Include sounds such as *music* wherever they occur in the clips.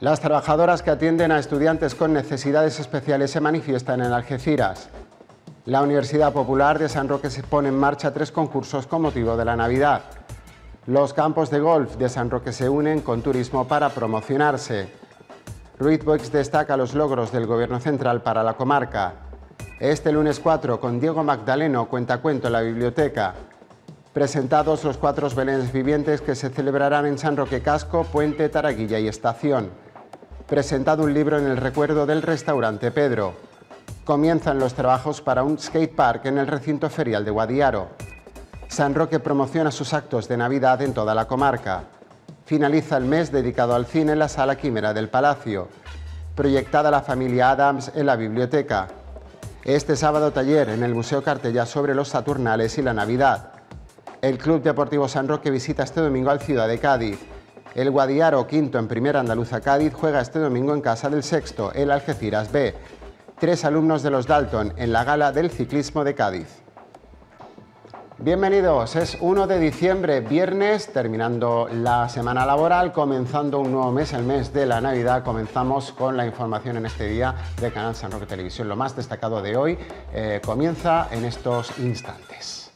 Las trabajadoras que atienden a estudiantes con necesidades especiales se manifiestan en Algeciras. La Universidad Popular de San Roque se pone en marcha tres concursos con motivo de la Navidad. Los campos de golf de San Roque se unen con turismo para promocionarse. Ruiz Boix destaca los logros del Gobierno Central para la comarca. Este lunes 4, con Diego Magdaleno, cuenta cuento en la biblioteca. Presentados los cuatro belenes vivientes que se celebrarán en San Roque Casco, Puente, Taraguilla y Estación presentado un libro en el recuerdo del restaurante Pedro. Comienzan los trabajos para un park... en el recinto ferial de Guadiaro. San Roque promociona sus actos de Navidad en toda la comarca. Finaliza el mes dedicado al cine en la Sala Quimera del Palacio. Proyectada la familia Adams en la biblioteca. Este sábado taller en el Museo Cartella sobre los Saturnales y la Navidad. El Club Deportivo San Roque visita este domingo al Ciudad de Cádiz. El Guadiaro, quinto en Primera Andaluza Cádiz, juega este domingo en casa del sexto, el Algeciras B. Tres alumnos de los Dalton en la gala del ciclismo de Cádiz. Bienvenidos, es 1 de diciembre, viernes, terminando la semana laboral, comenzando un nuevo mes, el mes de la Navidad. Comenzamos con la información en este día de Canal San Roque Televisión. Lo más destacado de hoy eh, comienza en estos instantes.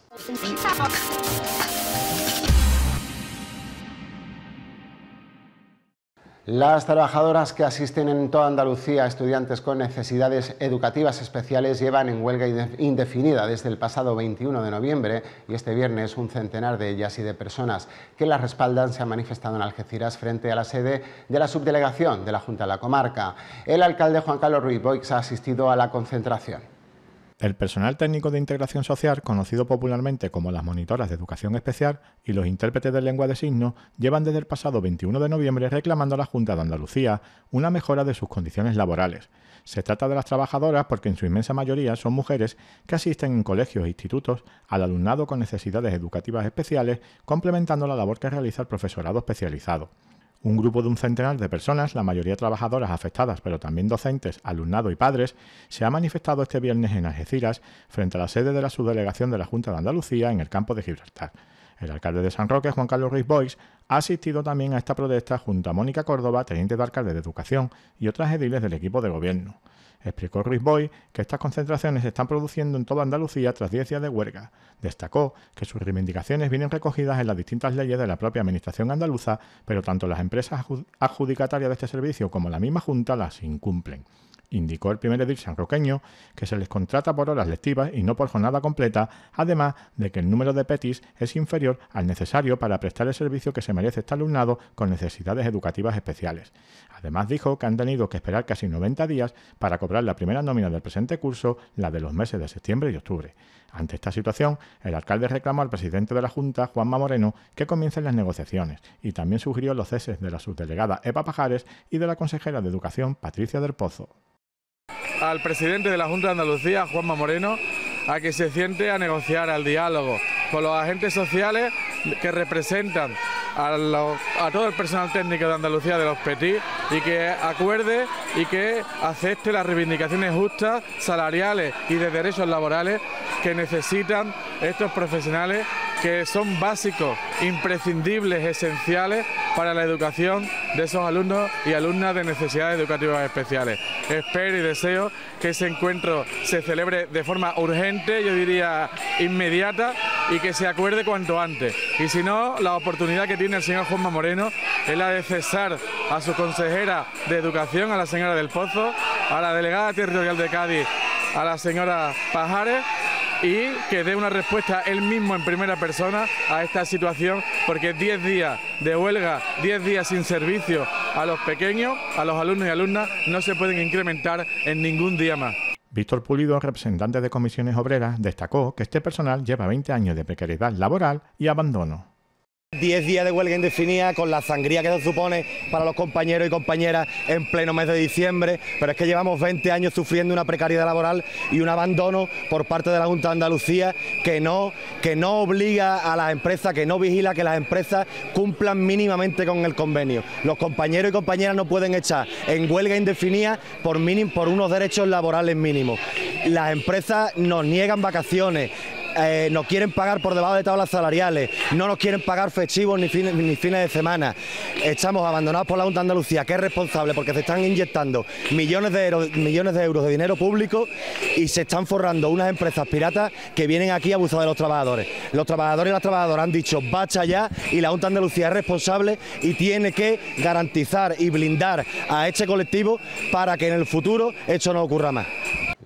Las trabajadoras que asisten en toda Andalucía a estudiantes con necesidades educativas especiales llevan en huelga indefinida desde el pasado 21 de noviembre y este viernes un centenar de ellas y de personas que las respaldan se han manifestado en Algeciras frente a la sede de la subdelegación de la Junta de la Comarca. El alcalde Juan Carlos Ruiz Boix ha asistido a la concentración. El personal técnico de integración social, conocido popularmente como las monitoras de educación especial, y los intérpretes de lengua de signo, llevan desde el pasado 21 de noviembre reclamando a la Junta de Andalucía una mejora de sus condiciones laborales. Se trata de las trabajadoras porque en su inmensa mayoría son mujeres que asisten en colegios e institutos al alumnado con necesidades educativas especiales, complementando la labor que realiza el profesorado especializado. Un grupo de un centenar de personas, la mayoría trabajadoras afectadas, pero también docentes, alumnado y padres, se ha manifestado este viernes en Algeciras frente a la sede de la subdelegación de la Junta de Andalucía en el campo de Gibraltar. El alcalde de San Roque, Juan Carlos Ruiz Boix, ha asistido también a esta protesta junto a Mónica Córdoba, teniente de alcalde de Educación, y otras ediles del equipo de gobierno. Explicó Ruiz Boy que estas concentraciones se están produciendo en toda Andalucía tras 10 días de huelga. Destacó que sus reivindicaciones vienen recogidas en las distintas leyes de la propia Administración andaluza, pero tanto las empresas adjudicatarias de este servicio como la misma Junta las incumplen. Indicó el primer edil sanroqueño que se les contrata por horas lectivas y no por jornada completa, además de que el número de petis es inferior al necesario para prestar el servicio que se merece este alumnado con necesidades educativas especiales. Además dijo que han tenido que esperar casi 90 días para cobrar la primera nómina del presente curso, la de los meses de septiembre y octubre. Ante esta situación, el alcalde reclamó al presidente de la Junta, Juanma Moreno, que comiencen las negociaciones y también sugirió los ceses de la subdelegada Eva Pajares y de la consejera de Educación, Patricia del Pozo al presidente de la Junta de Andalucía, Juanma Moreno, a que se siente a negociar, al diálogo con los agentes sociales que representan a, a, todo el personal técnico de Andalucía de los Petit y que acuerde y que acepte las reivindicaciones justas, salariales y de derechos laborales que necesitan estos profesionales que son básicos, imprescindibles, esenciales para la educación de esos alumnos y alumnas de necesidades educativas especiales. Espero y deseo que ese encuentro se celebre de forma urgente, yo diría inmediata, y que se acuerde cuanto antes. Y si no, la oportunidad que tiene el señor Juanma Moreno es la de cesar a su consejera de Educación, a la señora del Pozo, a la delegada territorial de Cádiz, a la señora Pajares y que dé una respuesta él mismo en primera persona a esta situación, porque 10 días de huelga, 10 días sin servicio a los pequeños, a los alumnos y alumnas, no se pueden incrementar en ningún día más. Víctor Pulido, representante de comisiones obreras, destacó que este personal lleva 20 años de precariedad laboral y abandono. 10 días de huelga indefinida con la sangría que se supone para los compañeros y compañeras en pleno mes de diciembre, pero es que llevamos 20 años sufriendo una precariedad laboral y un abandono por parte de la Junta de Andalucía que no, que no obliga a las empresas, que no vigila que las empresas cumplan mínimamente con el convenio. Los compañeros y compañeras no pueden echar en huelga indefinida por, por unos derechos laborales mínimos. Las empresas nos niegan vacaciones, eh, nos quieren pagar por debajo de tablas salariales, no nos quieren pagar festivos ni, fines, ni fines de semana. Estamos abandonados por la Junta de Andalucía, que es responsable porque se están inyectando millones de, euros, millones de euros de dinero público y se están forrando unas empresas piratas que vienen aquí abusando de los trabajadores. Los trabajadores y las trabajadoras han dicho bacha ya y la Junta de Andalucía es responsable y tiene que garantizar y blindar a este colectivo para que en el futuro esto no ocurra más.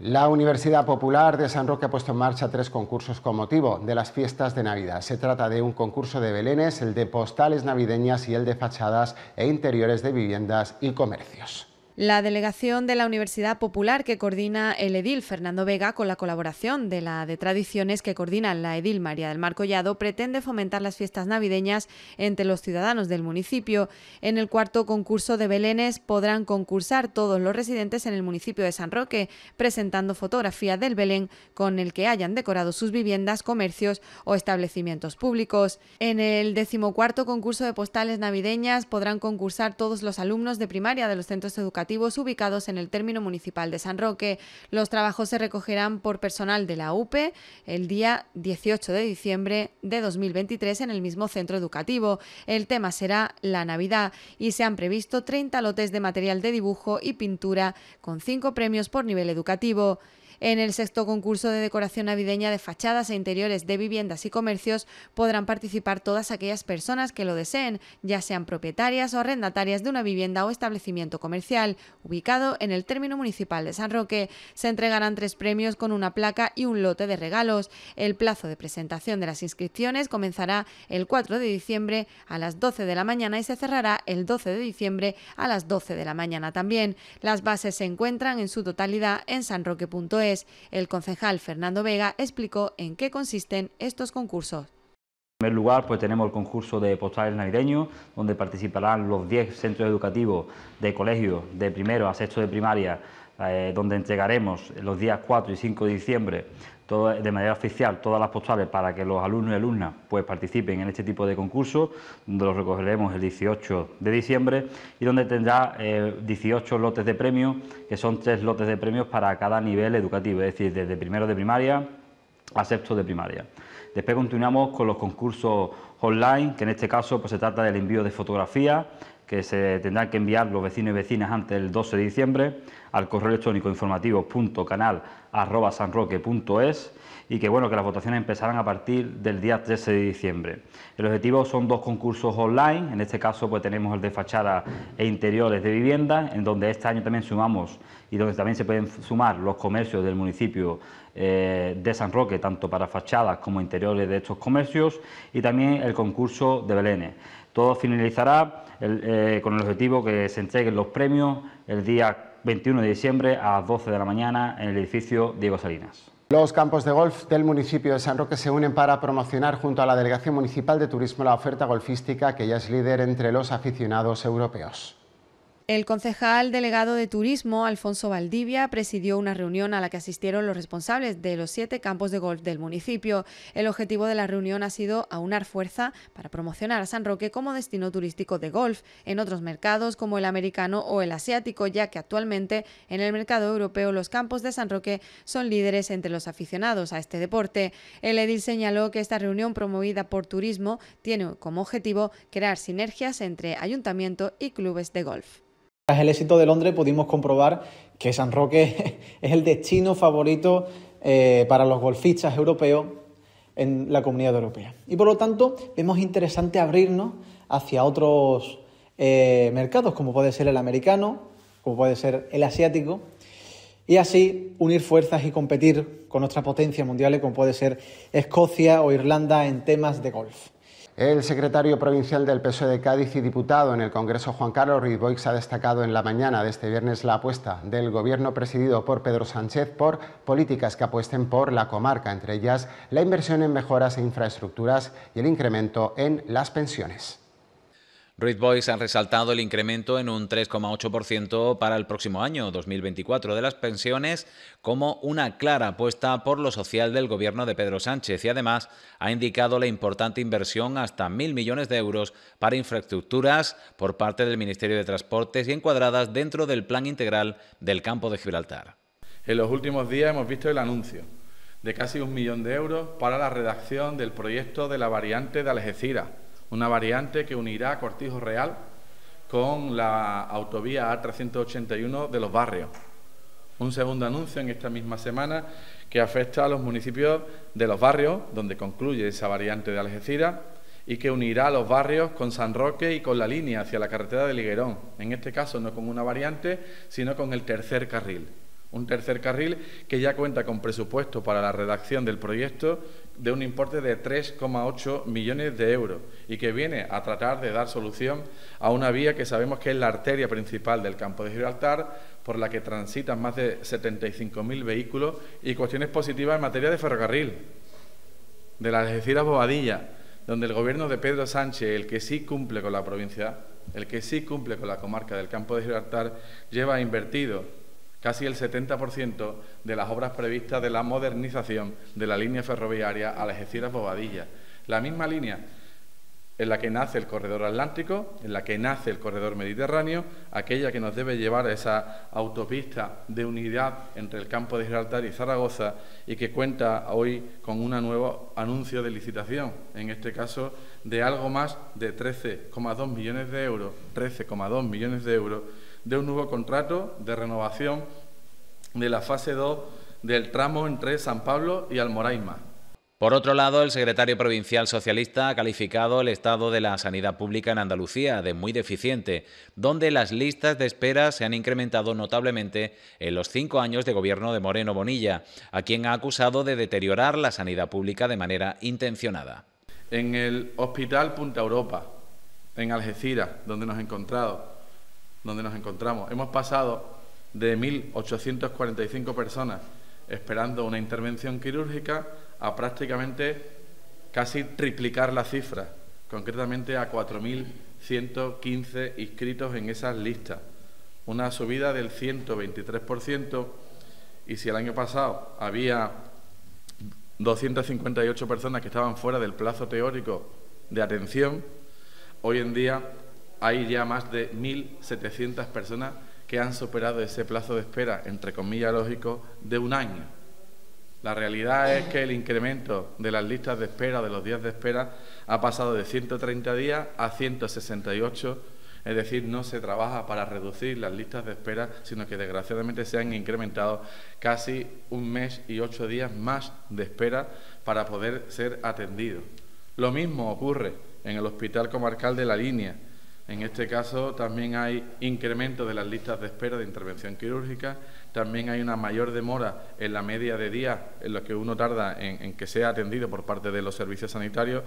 La Universidad Popular de San Roque ha puesto en marcha tres concursos con motivo de las fiestas de Navidad. Se trata de un concurso de belenes, el de postales navideñas y el de fachadas e interiores de viviendas y comercios. La delegación de la Universidad Popular que coordina el edil Fernando Vega con la colaboración de la de Tradiciones que coordina la edil María del Mar Collado pretende fomentar las fiestas navideñas entre los ciudadanos del municipio. En el cuarto concurso de Belénes podrán concursar todos los residentes en el municipio de San Roque presentando fotografía del Belén con el que hayan decorado sus viviendas, comercios o establecimientos públicos. En el decimocuarto concurso de postales navideñas podrán concursar todos los alumnos de primaria de los centros educativos ubicados en el término municipal de San Roque. Los trabajos se recogerán por personal de la UPE el día 18 de diciembre de 2023 en el mismo centro educativo. El tema será la Navidad y se han previsto 30 lotes de material de dibujo y pintura con cinco premios por nivel educativo. En el sexto concurso de decoración navideña de fachadas e interiores de viviendas y comercios podrán participar todas aquellas personas que lo deseen, ya sean propietarias o arrendatarias de una vivienda o establecimiento comercial, ubicado en el término municipal de San Roque. Se entregarán tres premios con una placa y un lote de regalos. El plazo de presentación de las inscripciones comenzará el 4 de diciembre a las 12 de la mañana y se cerrará el 12 de diciembre a las 12 de la mañana también. Las bases se encuentran en su totalidad en sanroque.es el concejal Fernando Vega explicó en qué consisten estos concursos. En primer lugar, pues tenemos el concurso de postales navideños, donde participarán los 10 centros educativos de colegios de primero a sexto de primaria, eh, donde entregaremos los días 4 y 5 de diciembre de manera oficial todas las postales para que los alumnos y alumnas pues, participen en este tipo de concursos, donde los recogeremos el 18 de diciembre y donde tendrá 18 eh, lotes de premios, que son tres lotes de premios para cada nivel educativo, es decir, desde primero de primaria a sexto de primaria. Después continuamos con los concursos online, que en este caso pues, se trata del envío de fotografías que se tendrán que enviar los vecinos y vecinas antes del 12 de diciembre al correo electrónico es... y que bueno que las votaciones empezarán a partir del día 13 de diciembre. El objetivo son dos concursos online, en este caso pues tenemos el de fachada e interiores de vivienda, en donde este año también sumamos y donde también se pueden sumar los comercios del municipio eh, de San Roque, tanto para fachadas como interiores de estos comercios, y también el concurso de Belénes. Todo finalizará eh, con el objetivo que se entreguen los premios el día 21 de diciembre a las 12 de la mañana en el edificio Diego Salinas. Los campos de golf del municipio de San Roque se unen para promocionar junto a la Delegación Municipal de Turismo la oferta golfística que ya es líder entre los aficionados europeos. El concejal delegado de Turismo, Alfonso Valdivia, presidió una reunión a la que asistieron los responsables de los siete campos de golf del municipio. El objetivo de la reunión ha sido aunar fuerza para promocionar a San Roque como destino turístico de golf en otros mercados como el americano o el asiático, ya que actualmente en el mercado europeo los campos de San Roque son líderes entre los aficionados a este deporte. El edil señaló que esta reunión promovida por Turismo tiene como objetivo crear sinergias entre ayuntamiento y clubes de golf. Tras el éxito de Londres pudimos comprobar que San Roque *laughs* es el destino favorito eh, para los golfistas europeos en la comunidad europea. Y por lo tanto vemos interesante abrirnos hacia otros eh, mercados, como puede ser el americano, como puede ser el asiático, y así unir fuerzas y competir con otras potencias mundiales, como puede ser Escocia o Irlanda en temas de golf. El secretario provincial del PSOE de Cádiz y diputado en el Congreso Juan Carlos Boix, ha destacado en la mañana de este viernes la apuesta del gobierno presidido por Pedro Sánchez por políticas que apuesten por la comarca, entre ellas la inversión en mejoras e infraestructuras y el incremento en las pensiones. Ruiz Boys ha resaltado el incremento en un 3,8% para el próximo año, 2024, de las pensiones como una clara apuesta por lo social del gobierno de Pedro Sánchez y además ha indicado la importante inversión hasta mil millones de euros para infraestructuras por parte del Ministerio de Transportes y encuadradas dentro del Plan Integral del Campo de Gibraltar. En los últimos días hemos visto el anuncio de casi un millón de euros para la redacción del proyecto de la variante de Algeciras una variante que unirá Cortijo Real con la autovía A381 de los barrios. Un segundo anuncio en esta misma semana que afecta a los municipios de los barrios, donde concluye esa variante de Algeciras, y que unirá a los barrios con San Roque y con la línea hacia la carretera de Liguerón. En este caso no con una variante, sino con el tercer carril. Un tercer carril que ya cuenta con presupuesto para la redacción del proyecto de un importe de 3,8 millones de euros y que viene a tratar de dar solución a una vía que sabemos que es la arteria principal del campo de Gibraltar, por la que transitan más de 75.000 vehículos y cuestiones positivas en materia de ferrocarril, de las Algeciras Bobadilla, donde el gobierno de Pedro Sánchez, el que sí cumple con la provincia, el que sí cumple con la comarca del campo de Gibraltar, lleva invertido casi el 70% de las obras previstas de la modernización de la línea ferroviaria a Algeciras-Bobadilla. La misma línea en la que nace el corredor atlántico, en la que nace el corredor mediterráneo, aquella que nos debe llevar a esa autopista de unidad entre el campo de Gibraltar y Zaragoza y que cuenta hoy con un nuevo anuncio de licitación, en este caso de algo más de 13,2 millones de euros, 13,2 millones de euros de un nuevo contrato de renovación de la fase 2 del tramo entre San Pablo y Almoraima. Por otro lado, el secretario provincial socialista ha calificado el estado de la sanidad pública en Andalucía de muy deficiente, donde las listas de espera se han incrementado notablemente en los cinco años de gobierno de Moreno Bonilla, a quien ha acusado de deteriorar la sanidad pública de manera intencionada. En el Hospital Punta Europa, en Algeciras, donde nos encontrado, donde nos encontramos. Hemos pasado de 1.845 personas esperando una intervención quirúrgica a prácticamente casi triplicar la cifra, concretamente a 4.115 inscritos en esas listas, una subida del 123% y si el año pasado había 258 personas que estaban fuera del plazo teórico de atención, hoy en día hay ya más de 1.700 personas que han superado ese plazo de espera, entre comillas lógico, de un año. La realidad es que el incremento de las listas de espera, de los días de espera, ha pasado de 130 días a 168, es decir, no se trabaja para reducir las listas de espera, sino que desgraciadamente se han incrementado casi un mes y ocho días más de espera para poder ser atendido. Lo mismo ocurre en el Hospital Comarcal de la Línea, en este caso también hay incremento de las listas de espera de intervención quirúrgica, también hay una mayor demora en la media de días en los que uno tarda en, que sea atendido por parte de los servicios sanitarios.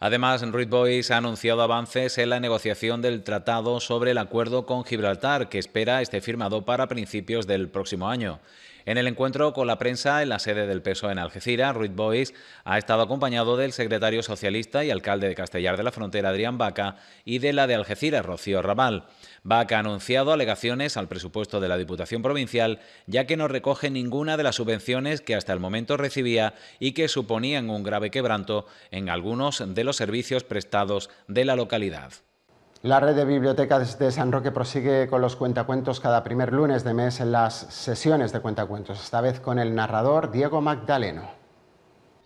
Además, Ruiz Boys ha anunciado avances en la negociación del tratado sobre el acuerdo con Gibraltar, que espera esté firmado para principios del próximo año. En el encuentro con la prensa en la sede del PSOE en Algeciras, Ruiz Bois ha estado acompañado del secretario socialista y alcalde de Castellar de la Frontera, Adrián Baca, y de la de Algeciras, Rocío Raval. Vaca ha anunciado alegaciones al presupuesto de la Diputación Provincial, ya que no recoge ninguna de las subvenciones que hasta el momento recibía y que suponían un grave quebranto en algunos de los servicios prestados de la localidad. La red de bibliotecas de San Roque prosigue con los cuentacuentos cada primer lunes de mes en las sesiones de cuentacuentos, esta vez con el narrador Diego Magdaleno.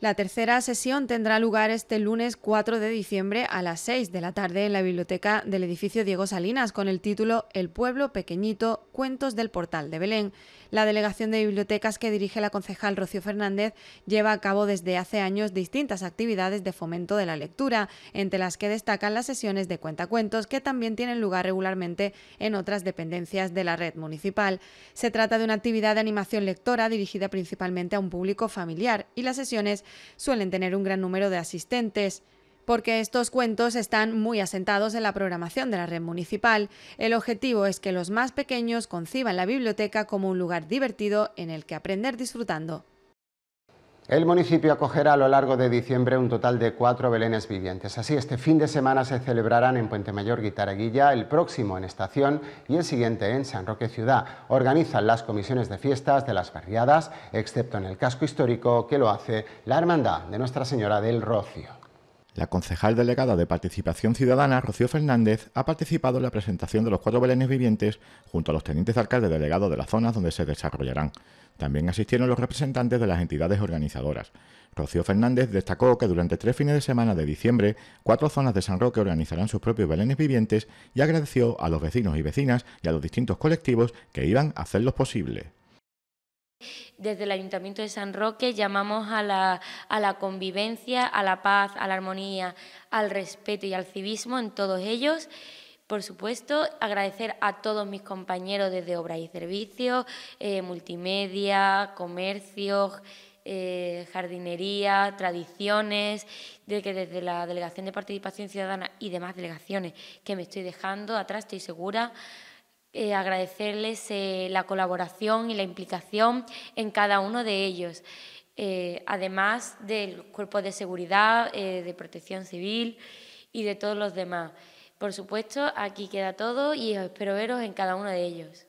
La tercera sesión tendrá lugar este lunes 4 de diciembre a las 6 de la tarde en la biblioteca del edificio Diego Salinas con el título El pueblo pequeñito, cuentos del portal de Belén la Delegación de Bibliotecas que dirige la concejal Rocío Fernández lleva a cabo desde hace años distintas actividades de fomento de la lectura, entre las que destacan las sesiones de cuentacuentos que también tienen lugar regularmente en otras dependencias de la red municipal. Se trata de una actividad de animación lectora dirigida principalmente a un público familiar y las sesiones suelen tener un gran número de asistentes porque estos cuentos están muy asentados en la programación de la red municipal. El objetivo es que los más pequeños conciban la biblioteca como un lugar divertido en el que aprender disfrutando. El municipio acogerá a lo largo de diciembre un total de cuatro belenes vivientes. Así, este fin de semana se celebrarán en Puente Mayor Guitaraguilla, el próximo en Estación y el siguiente en San Roque Ciudad. Organizan las comisiones de fiestas de las barriadas, excepto en el casco histórico que lo hace la Hermandad de Nuestra Señora del Rocio. La concejal delegada de Participación Ciudadana, Rocío Fernández, ha participado en la presentación de los cuatro belenes vivientes junto a los tenientes alcaldes delegados de las zonas donde se desarrollarán. También asistieron los representantes de las entidades organizadoras. Rocío Fernández destacó que durante tres fines de semana de diciembre, cuatro zonas de San Roque organizarán sus propios belenes vivientes y agradeció a los vecinos y vecinas y a los distintos colectivos que iban a hacerlos posible. Desde el Ayuntamiento de San Roque llamamos a la, convivencia, a la paz, a la armonía, al respeto y al civismo en todos ellos. Por supuesto, agradecer a todos mis compañeros desde Obras y Servicios, eh, Multimedia, Comercio, eh, Jardinería, Tradiciones, de que desde la Delegación de Participación Ciudadana y demás delegaciones que me estoy dejando atrás, estoy segura, eh, agradecerles eh, la colaboración y la implicación en cada uno de ellos, eh, además del cuerpo de seguridad, de protección civil y de todos los demás. Por supuesto, aquí queda todo y espero veros en cada uno de ellos.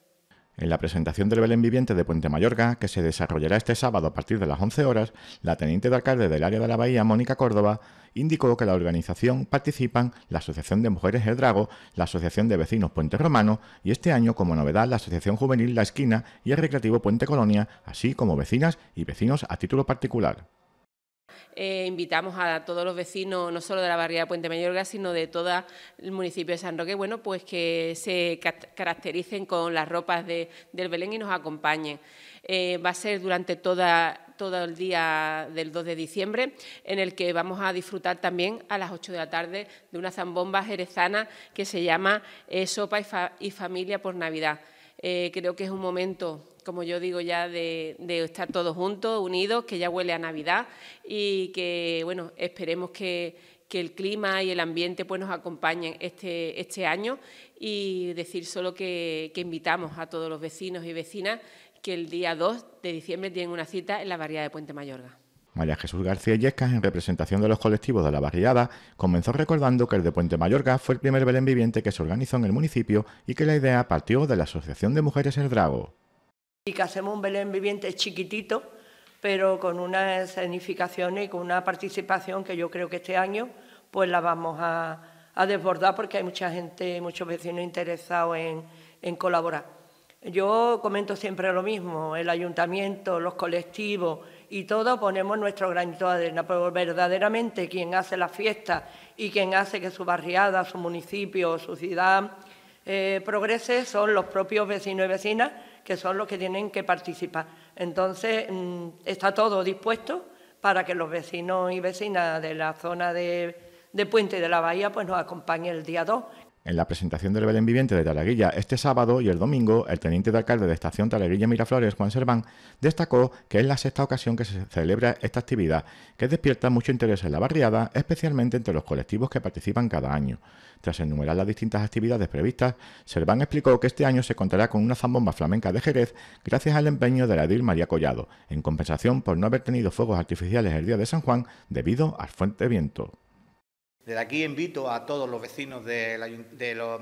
En la presentación del Belén Viviente de Puente Mallorca, que se desarrollará este sábado a partir de las 11 horas, la teniente de alcalde del área de la Bahía, Mónica Córdoba, indicó que la organización participan la Asociación de Mujeres El Drago, la Asociación de Vecinos Puente Romano y este año como novedad la Asociación Juvenil La Esquina y el Recreativo Puente Colonia, así como vecinas y vecinos a título particular. Eh, invitamos a todos los vecinos, no solo de la barriada Puente Mayorga, sino de todo el municipio de San Roque, bueno, pues que se caractericen con las ropas del Belén y nos acompañen. Eh, va a ser durante todo el día del 2 de diciembre, en el que vamos a disfrutar también a las 8 de la tarde de una zambomba jerezana que se llama eh, Sopa y Familia por Navidad. Eh, creo que es un momento, como yo digo ya, de, estar todos juntos, unidos, que ya huele a Navidad y que, bueno, esperemos que, el clima y el ambiente pues, nos acompañen este, este año y decir solo que, que invitamos a todos los vecinos y vecinas que el día 2 de diciembre tienen una cita en la variedad de Puente Mayorga. María Jesús García Yescas, en representación de los colectivos de la barriada, comenzó recordando que el de Puente Mallorca fue el primer Belén viviente que se organizó en el municipio y que la idea partió de la Asociación de Mujeres El Drago. Y que hacemos un Belén viviente chiquitito, pero con unas significaciones... y con una participación que yo creo que este año pues la vamos a, desbordar porque hay mucha gente, muchos vecinos interesados en colaborar. Yo comento siempre lo mismo, el ayuntamiento, los colectivos, y todos ponemos nuestro granito de arena, pero verdaderamente quien hace la fiesta y quien hace que su barriada, su municipio, su ciudad eh, progrese son los propios vecinos y vecinas que son los que tienen que participar. Entonces, mm, está todo dispuesto para que los vecinos y vecinas de la zona de, Puente y de la Bahía pues nos acompañen el día 2, en la presentación del Belén Viviente de Talaguilla este sábado y el domingo, el teniente de alcalde de Estación Talaguilla Miraflores, Juan Serván, destacó que es la sexta ocasión que se celebra esta actividad, que despierta mucho interés en la barriada, especialmente entre los colectivos que participan cada año. Tras enumerar las distintas actividades previstas, Serván explicó que este año se contará con una zambomba flamenca de Jerez gracias al empeño de la Edil María Collado, en compensación por no haber tenido fuegos artificiales el día de San Juan debido al fuerte viento. Desde aquí invito a todos los vecinos de,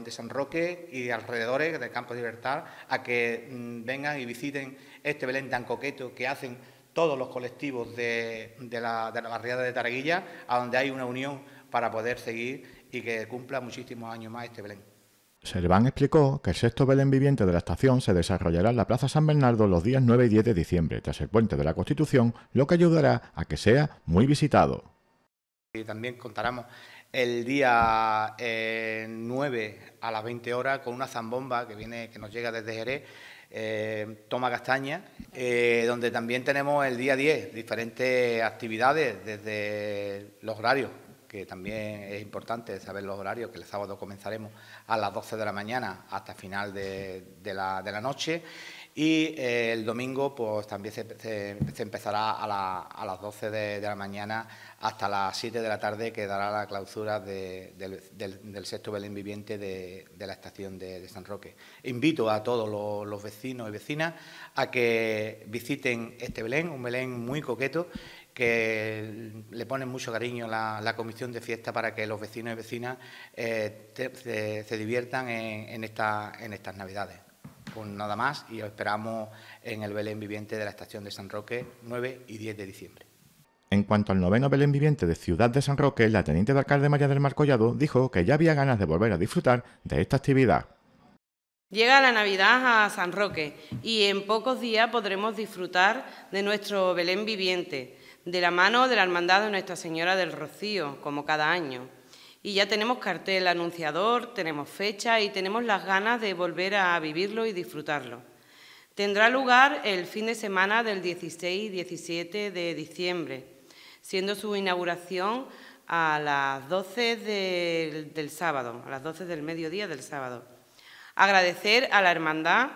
San Roque y alrededores del Campo de Libertad a que mm, vengan y visiten este Belén tan coqueto que hacen todos los colectivos de, la, de barriada de Taraguilla, a donde hay una unión para poder seguir y que cumpla muchísimos años más este Belén. Serván explicó que el sexto Belén viviente de la estación se desarrollará en la Plaza San Bernardo los días 9 y 10 de diciembre, tras el puente de la Constitución, lo que ayudará a que sea muy visitado. Y también contaremos el día 9 eh, a las 20 horas con una zambomba que viene que nos llega desde Jerez, eh, Toma Castaña, eh, donde también tenemos el día 10 diferentes actividades desde los horarios, que también es importante saber los horarios, que el sábado comenzaremos a las 12 de la mañana hasta final de la noche y eh, el domingo pues también se, empezará a, las 12 de, la mañana hasta las 7 de la tarde que dará la clausura del, sexto Belén viviente de, la estación de, San Roque. Invito a todos los, vecinos y vecinas a que visiten este Belén, un Belén muy coqueto que le ponen mucho cariño la, comisión de fiesta para que los vecinos y vecinas eh, se, diviertan en estas Navidades pues nada más y esperamos en el Belén Viviente de la Estación de San Roque 9 y 10 de diciembre. En cuanto al noveno Belén Viviente de Ciudad de San Roque, la teniente de alcalde María del Mar Collado dijo que ya había ganas de volver a disfrutar de esta actividad. Llega la Navidad a San Roque y en pocos días podremos disfrutar de nuestro Belén Viviente, de la mano de la Hermandad de Nuestra Señora del Rocío, como cada año y ya tenemos cartel anunciador, tenemos fecha y tenemos las ganas de volver a vivirlo y disfrutarlo. Tendrá lugar el fin de semana del 16 y 17 de diciembre, siendo su inauguración a las 12 del, sábado, a las 12 del mediodía del sábado. Agradecer a la hermandad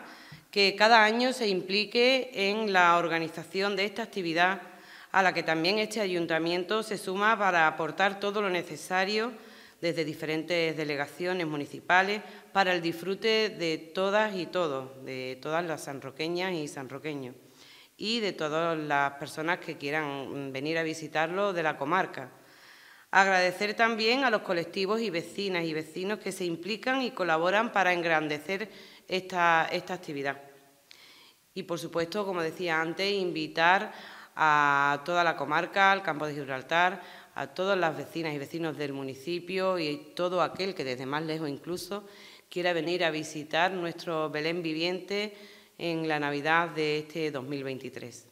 que cada año se implique en la organización de esta actividad, a la que también este ayuntamiento se suma para aportar todo lo necesario desde diferentes delegaciones municipales para el disfrute de todas y todos, de todas las sanroqueñas y sanroqueños y de todas las personas que quieran venir a visitarlo de la comarca. Agradecer también a los colectivos y vecinas y vecinos que se implican y colaboran para engrandecer esta, esta actividad. Y, por supuesto, como decía antes, invitar a toda la comarca, al campo de Gibraltar, a todas las vecinas y vecinos del municipio y todo aquel que desde más lejos incluso quiera venir a visitar nuestro Belén viviente en la Navidad de este 2023.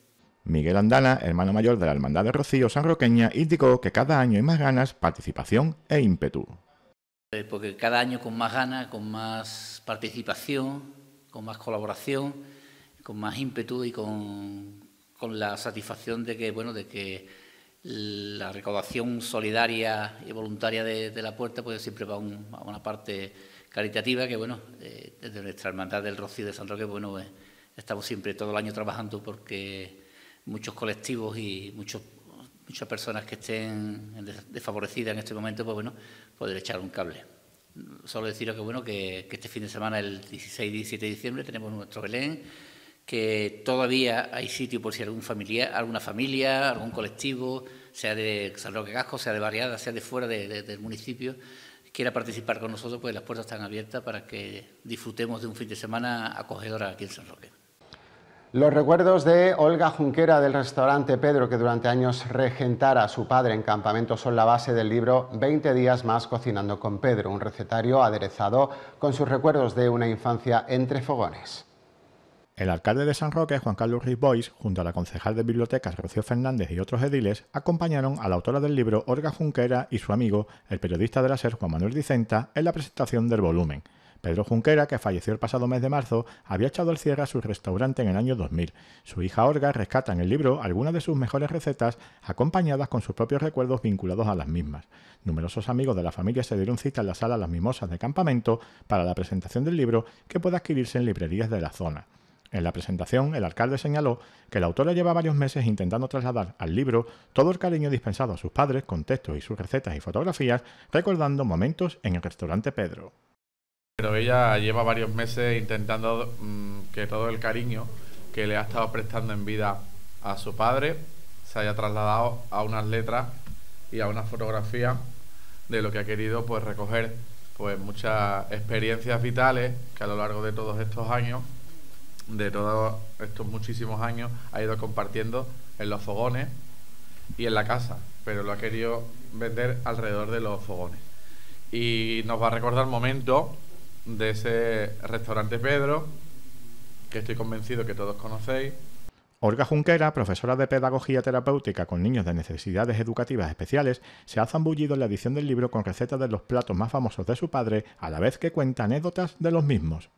Miguel Andana, hermano mayor de la Hermandad de Rocío San Roqueña... indicó que cada año hay más ganas, participación e ímpetu. Eh, porque cada año con más ganas, con más participación, con más colaboración, con más ímpetu y con, con la satisfacción de que, bueno, de que la recaudación solidaria y voluntaria de, la puerta pues, siempre va a una parte caritativa que bueno eh, desde nuestra hermandad del Rocío de San Roque bueno pues, estamos siempre todo el año trabajando porque muchos colectivos y muchos muchas personas que estén desfavorecidas en este momento pues bueno poder echar un cable solo deciros que bueno que, este fin de semana el 16 y 17 de diciembre tenemos nuestro Belén que todavía hay sitio por si algún familiar, alguna familia, algún colectivo, sea de San Roque Casco, sea de Variada, sea de fuera del municipio, quiera participar con nosotros, pues las puertas están abiertas para que disfrutemos de un fin de semana acogedor aquí en San Roque. Los recuerdos de Olga Junquera del restaurante Pedro, que durante años regentara a su padre en campamento, son la base del libro 20 días más cocinando con Pedro, un recetario aderezado con sus recuerdos de una infancia entre fogones. El alcalde de San Roque, Juan Carlos Ruiz Bois, junto a la concejal de bibliotecas Rocío Fernández y otros ediles, acompañaron a la autora del libro Olga Junquera y su amigo, el periodista de la SER Juan Manuel Dicenta, en la presentación del volumen. Pedro Junquera, que falleció el pasado mes de marzo, había echado el cierre a su restaurante en el año 2000. Su hija Olga rescata en el libro algunas de sus mejores recetas, acompañadas con sus propios recuerdos vinculados a las mismas. Numerosos amigos de la familia se dieron cita en la sala Las Mimosas de Campamento para la presentación del libro, que puede adquirirse en librerías de la zona. En la presentación, el alcalde señaló que la autora lleva varios meses intentando trasladar al libro todo el cariño dispensado a sus padres con textos y sus recetas y fotografías, recordando momentos en el restaurante Pedro. Pero ella lleva varios meses intentando mm, que todo el cariño que le ha estado prestando en vida a su padre se haya trasladado a unas letras y a una fotografía de lo que ha querido pues recoger pues muchas experiencias vitales que a lo largo de todos estos años de todos estos muchísimos años ha ido compartiendo en los fogones y en la casa, pero lo ha querido vender alrededor de los fogones. Y nos va a recordar momentos de ese restaurante Pedro, que estoy convencido que todos conocéis. Olga Junquera, profesora de Pedagogía Terapéutica con niños de necesidades educativas especiales, se ha zambullido en la edición del libro con recetas de los platos más famosos de su padre, a la vez que cuenta anécdotas de los mismos.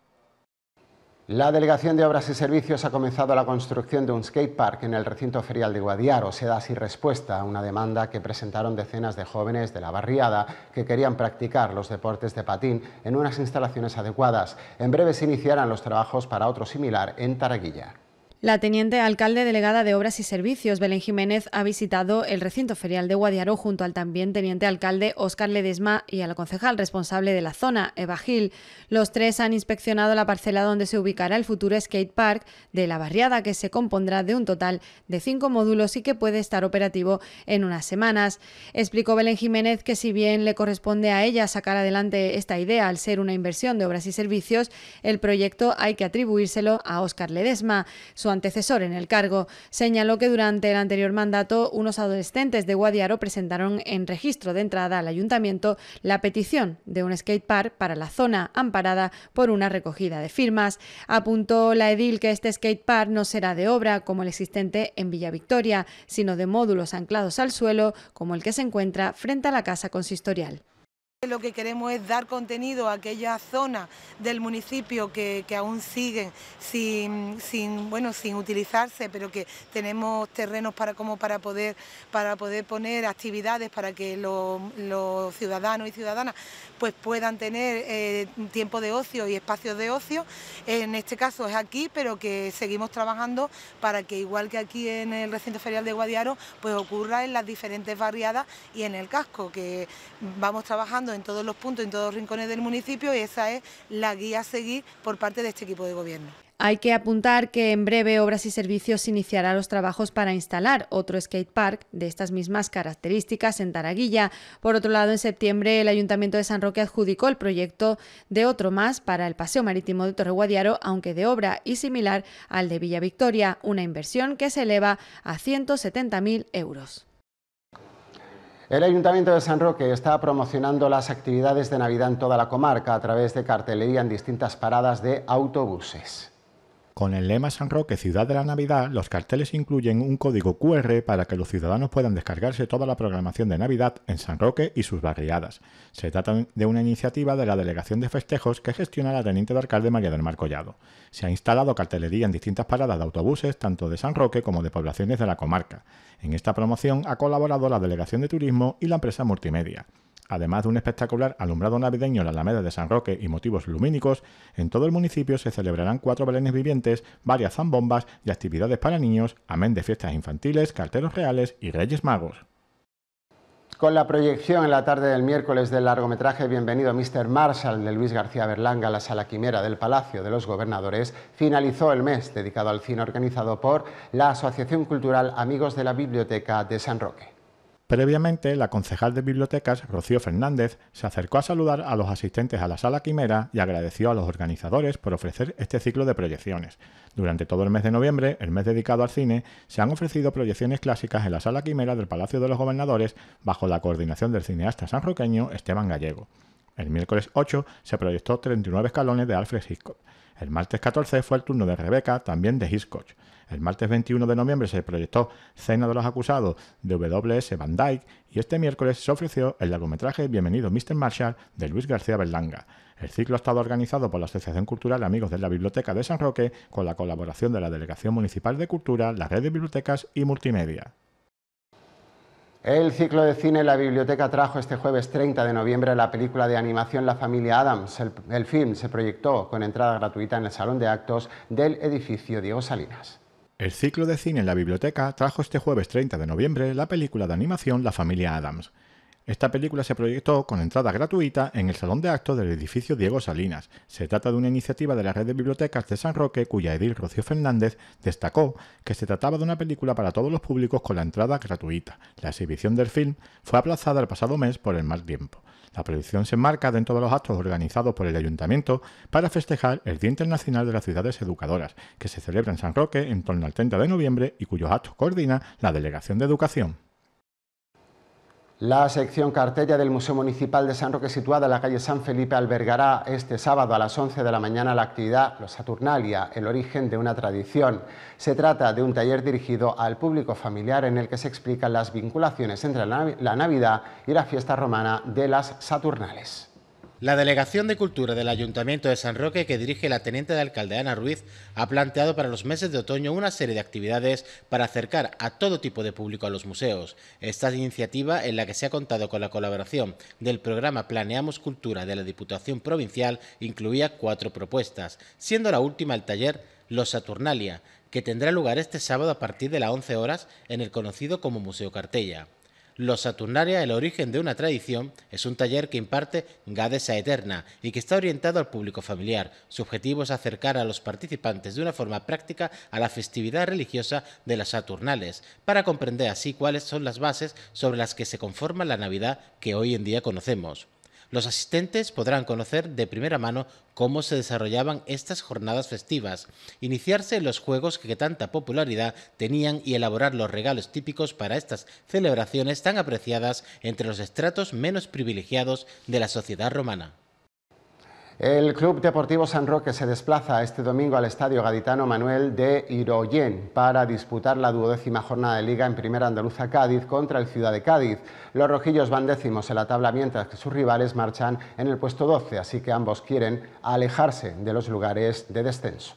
La Delegación de Obras y Servicios ha comenzado la construcción de un skatepark en el recinto ferial de Guadiaro. Se da así respuesta a una demanda que presentaron decenas de jóvenes de la barriada que querían practicar los deportes de patín en unas instalaciones adecuadas. En breve se iniciarán los trabajos para otro similar en Taraguilla. La teniente alcalde delegada de Obras y Servicios, Belén Jiménez, ha visitado el recinto ferial de Guadiaro junto al también teniente alcalde Óscar Ledesma y al concejal responsable de la zona, Eva Gil. Los tres han inspeccionado la parcela donde se ubicará el futuro skate park de la barriada, que se compondrá de un total de cinco módulos y que puede estar operativo en unas semanas. Explicó Belén Jiménez que si bien le corresponde a ella sacar adelante esta idea al ser una inversión de Obras y Servicios, el proyecto hay que atribuírselo a Óscar Ledesma antecesor en el cargo. Señaló que durante el anterior mandato unos adolescentes de Guadiaro presentaron en registro de entrada al ayuntamiento la petición de un skatepark para la zona amparada por una recogida de firmas. Apuntó la edil que este skatepark no será de obra como el existente en Villa Victoria, sino de módulos anclados al suelo como el que se encuentra frente a la casa consistorial. Lo que queremos es dar contenido a aquellas zonas del municipio que, aún siguen sin, bueno, sin utilizarse, pero que tenemos terrenos para, como para, poder, para poder poner actividades para que los, ciudadanos y ciudadanas pues puedan tener eh, tiempo de ocio y espacios de ocio. En este caso es aquí, pero que seguimos trabajando para que igual que aquí en el recinto ferial de Guadiaro, pues ocurra en las diferentes barriadas y en el casco, que vamos trabajando en todos los puntos, en todos los rincones del municipio y esa es la guía a seguir por parte de este equipo de gobierno. Hay que apuntar que en breve Obras y Servicios iniciará los trabajos para instalar otro skate park de estas mismas características en Taraguilla. Por otro lado, en septiembre el Ayuntamiento de San Roque adjudicó el proyecto de otro más para el Paseo Marítimo de Torre Guadiaro, aunque de obra y similar al de Villa Victoria, una inversión que se eleva a 170.000 euros. El Ayuntamiento de San Roque está promocionando las actividades de Navidad en toda la comarca a través de cartelería en distintas paradas de autobuses. Con el lema San Roque Ciudad de la Navidad, los carteles incluyen un código QR para que los ciudadanos puedan descargarse toda la programación de Navidad en San Roque y sus barriadas. Se trata de una iniciativa de la Delegación de Festejos que gestiona la Teniente de Alcalde María del Mar Collado. Se ha instalado cartelería en distintas paradas de autobuses, tanto de San Roque como de poblaciones de la comarca. En esta promoción ha colaborado la Delegación de Turismo y la empresa Multimedia. Además de un espectacular alumbrado navideño en la Alameda de San Roque y motivos lumínicos, en todo el municipio se celebrarán cuatro belenes vivientes, varias zambombas y actividades para niños, amén de fiestas infantiles, carteros reales y reyes magos. Con la proyección en la tarde del miércoles del largometraje Bienvenido Mr. Marshall de Luis García Berlanga a la Sala Quimera del Palacio de los Gobernadores, finalizó el mes dedicado al cine organizado por la Asociación Cultural Amigos de la Biblioteca de San Roque. Previamente, la concejal de bibliotecas, Rocío Fernández, se acercó a saludar a los asistentes a la sala Quimera y agradeció a los organizadores por ofrecer este ciclo de proyecciones. Durante todo el mes de noviembre, el mes dedicado al cine, se han ofrecido proyecciones clásicas en la sala Quimera del Palacio de los Gobernadores bajo la coordinación del cineasta sanroqueño Esteban Gallego. El miércoles 8 se proyectó 39 escalones de Alfred Hitchcock. El martes 14 fue el turno de Rebeca, también de Hitchcock. El martes 21 de noviembre se proyectó Cena de los Acusados de W.S. Van Dyke y este miércoles se ofreció el largometraje Bienvenido Mr. Marshall de Luis García Berlanga. El ciclo ha estado organizado por la Asociación Cultural Amigos de la Biblioteca de San Roque con la colaboración de la Delegación Municipal de Cultura, la Red de Bibliotecas y Multimedia. El ciclo de cine en La Biblioteca trajo este jueves 30 de noviembre la película de animación La familia Adams. el film se proyectó con entrada gratuita en el Salón de Actos del edificio Diego Salinas. El ciclo de cine en la biblioteca trajo este jueves 30 de noviembre la película de animación La familia Adams. Esta película se proyectó con entrada gratuita en el Salón de Actos del edificio Diego Salinas. Se trata de una iniciativa de la red de bibliotecas de San Roque cuya edil Rocío Fernández destacó que se trataba de una película para todos los públicos con la entrada gratuita. La exhibición del film fue aplazada el pasado mes por el mal tiempo. La proyección se enmarca dentro de los actos organizados por el ayuntamiento para festejar el Día Internacional de las Ciudades Educadoras, que se celebra en San Roque en torno al 30 de noviembre y cuyos actos coordina la Delegación de Educación. La sección cartella del Museo Municipal de San Roque, situada en la calle San Felipe, albergará este sábado a las 11 de la mañana la actividad Los Saturnalia, el origen de una tradición. Se trata de un taller dirigido al público familiar en el que se explican las vinculaciones entre la Navidad y la fiesta romana de las Saturnales. La Delegación de Cultura del Ayuntamiento de San Roque, que dirige la Teniente de Alcalde Ana Ruiz, ha planteado para los meses de otoño una serie de actividades para acercar a todo tipo de público a los museos. Esta iniciativa, en la que se ha contado con la colaboración del programa Planeamos Cultura de la Diputación Provincial, incluía cuatro propuestas, siendo la última el taller Los Saturnalia, que tendrá lugar este sábado a partir de las 11 horas en el conocido como Museo Cartella. Los Saturnaria, el origen de una tradición, es un taller que imparte Gadesa Eterna y que está orientado al público familiar. Su objetivo es acercar a los participantes de una forma práctica a la festividad religiosa de las Saturnales, para comprender así cuáles son las bases sobre las que se conforma la Navidad que hoy en día conocemos. Los asistentes podrán conocer de primera mano cómo se desarrollaban estas jornadas festivas, iniciarse en los juegos que tanta popularidad tenían y elaborar los regalos típicos para estas celebraciones tan apreciadas entre los estratos menos privilegiados de la sociedad romana. El Club Deportivo San Roque se desplaza este domingo al Estadio Gaditano Manuel de Iroyen para disputar la duodécima jornada de Liga en Primera Andaluza Cádiz contra el Ciudad de Cádiz. Los rojillos van décimos en la tabla mientras que sus rivales marchan en el puesto 12, así que ambos quieren alejarse de los lugares de descenso.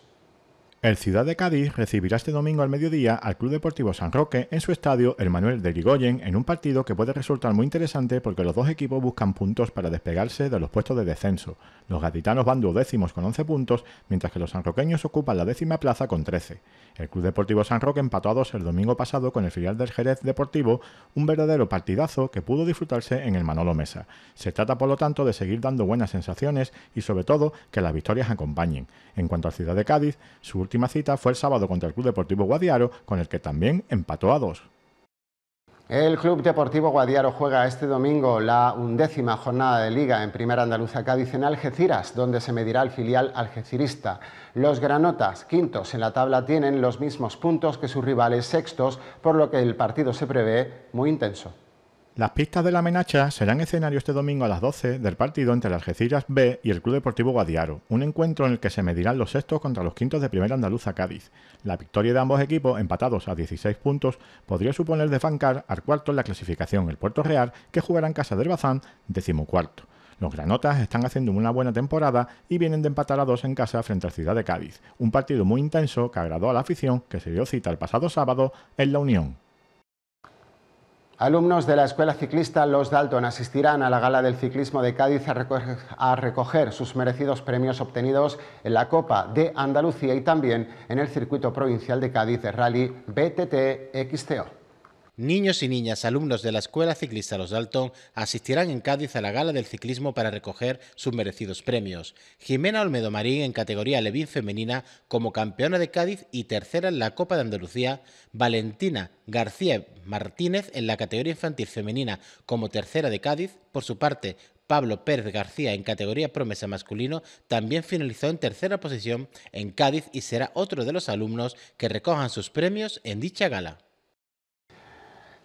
El Ciudad de Cádiz recibirá este domingo al mediodía al Club Deportivo San Roque en su estadio El Manuel de Ligoyen en un partido que puede resultar muy interesante porque los dos equipos buscan puntos para despegarse de los puestos de descenso. Los gaditanos van duodécimos con 11 puntos, mientras que los sanroqueños ocupan la décima plaza con 13. El Club Deportivo San Roque empató a dos el domingo pasado con el filial del Jerez Deportivo, un verdadero partidazo que pudo disfrutarse en el Manolo Mesa. Se trata por lo tanto de seguir dando buenas sensaciones y sobre todo que las victorias acompañen. En cuanto al Ciudad de Cádiz, su última cita fue el sábado contra el Club Deportivo Guadiaro, con el que también empató a dos. El Club Deportivo Guadiaro juega este domingo la undécima jornada de Liga en Primera Andaluza Cádiz en Algeciras, donde se medirá el filial algecirista. Los granotas, quintos en la tabla, tienen los mismos puntos que sus rivales sextos, por lo que el partido se prevé muy intenso. Las pistas de la Menacha serán escenario este domingo a las 12 del partido entre el Algeciras B y el Club Deportivo Guadiaro, un encuentro en el que se medirán los sextos contra los quintos de Primera Andaluza Cádiz. La victoria de ambos equipos, empatados a 16 puntos, podría suponer defancar al cuarto en la clasificación, el Puerto Real, que jugará en casa del Bazán, decimocuarto. Los granotas están haciendo una buena temporada y vienen de empatar a dos en casa frente al Ciudad de Cádiz, un partido muy intenso que agradó a la afición que se dio cita el pasado sábado en La Unión. Alumnos de la Escuela Ciclista Los Dalton asistirán a la Gala del Ciclismo de Cádiz a recoger, sus merecidos premios obtenidos en la Copa de Andalucía y también en el Circuito Provincial de Cádiz de Rally BTT XTO. Niños y niñas, alumnos de la Escuela Ciclista Los Dalton, asistirán en Cádiz a la Gala del Ciclismo para recoger sus merecidos premios. Jimena Olmedo Marín, en categoría Levín femenina, como campeona de Cádiz y tercera en la Copa de Andalucía. Valentina García Martínez, en la categoría infantil femenina, como tercera de Cádiz. Por su parte, Pablo Pérez García en categoría promesa masculino también finalizó en tercera posición en Cádiz y será otro de los alumnos que recojan sus premios en dicha gala.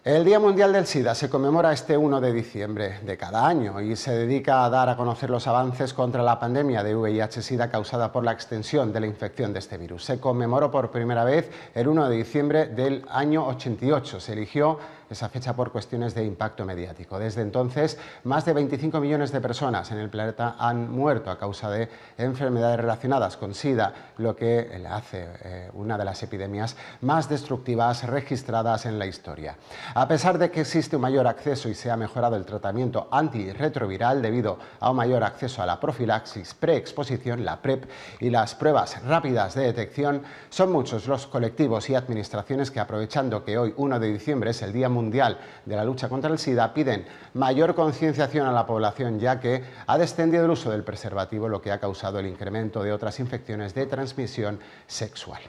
El Día Mundial del SIDA se conmemora este 1 de diciembre de cada año y se dedica a dar a conocer los avances contra la pandemia de VIH-Sida causada por la extensión de la infección de este virus. Se conmemoró por primera vez el 1 de diciembre del año 88. Se eligió esa fecha por cuestiones de impacto mediático. Desde entonces, más de 25 millones de personas en el planeta han muerto a causa de enfermedades relacionadas con SIDA, lo que le hace eh, una de las epidemias más destructivas registradas en la historia. A pesar de que existe un mayor acceso y se ha mejorado el tratamiento antirretroviral debido a un mayor acceso a la profilaxis preexposición, la PrEP, y las pruebas rápidas de detección, son muchos los colectivos y administraciones que aprovechando que hoy 1 de diciembre es el Día Mundial de la Lucha contra el SIDA, piden mayor concienciación a la población ya que ha descendido el uso del preservativo, lo que ha causado el incremento de otras infecciones de transmisión sexual.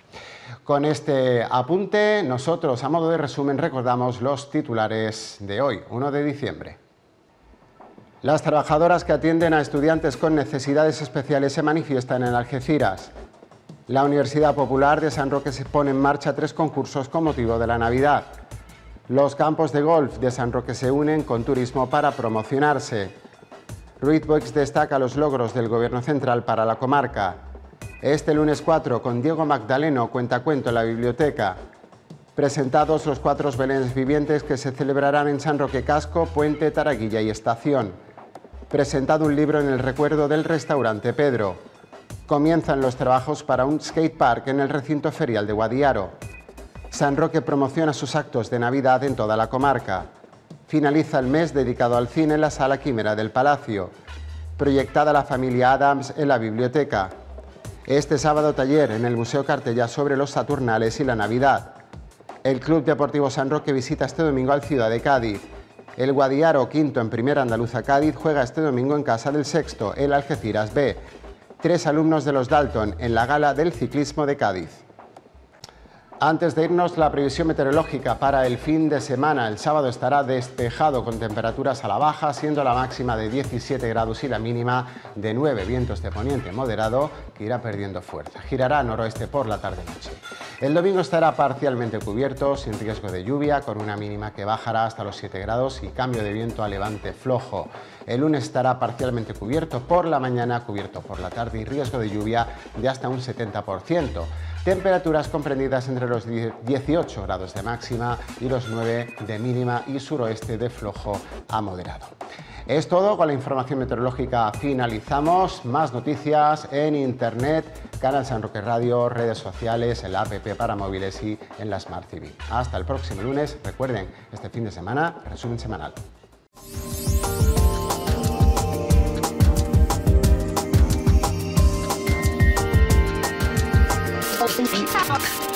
Con este apunte, nosotros a modo de resumen recordamos lo titulares de hoy, 1 de diciembre. Las trabajadoras que atienden a estudiantes con necesidades especiales se manifiestan en Algeciras. La Universidad Popular de San Roque se pone en marcha tres concursos con motivo de la Navidad. Los campos de golf de San Roque se unen con turismo para promocionarse. Ruiz Boix destaca los logros del Gobierno Central para la comarca. Este lunes 4, con Diego Magdaleno, cuenta cuento en la biblioteca presentados los cuatro belenes vivientes que se celebrarán en San Roque Casco, Puente, Taraguilla y Estación. Presentado un libro en el recuerdo del restaurante Pedro. Comienzan los trabajos para un skatepark en el recinto ferial de Guadiaro. San Roque promociona sus actos de Navidad en toda la comarca. Finaliza el mes dedicado al cine en la Sala Quimera del Palacio. Proyectada la familia Adams en la biblioteca. Este sábado taller en el Museo Cartella sobre los Saturnales y la Navidad. El Club Deportivo San Roque visita este domingo al Ciudad de Cádiz. El Guadiaro, quinto en Primera Andaluza Cádiz, juega este domingo en casa del sexto, el Algeciras B. Tres alumnos de los Dalton en la gala del ciclismo de Cádiz. Antes de irnos, la previsión meteorológica para el fin de semana. El sábado estará despejado con temperaturas a la baja, siendo la máxima de 17 grados y la mínima de 9 vientos de poniente moderado que irá perdiendo fuerza. Girará noroeste por la tarde-noche. El domingo estará parcialmente cubierto, sin riesgo de lluvia, con una mínima que bajará hasta los 7 grados y cambio de viento a levante flojo. El lunes estará parcialmente cubierto por la mañana, cubierto por la tarde y riesgo de lluvia de hasta un 70%. Temperaturas comprendidas entre los 18 grados de máxima y los 9 de mínima y suroeste de flojo a moderado. Es todo, con la información meteorológica finalizamos. Más noticias en internet, canal San Roque Radio, redes sociales, el app para móviles y en la Smart TV. Hasta el próximo lunes. Recuerden, este fin de semana, resumen semanal. Austin Feet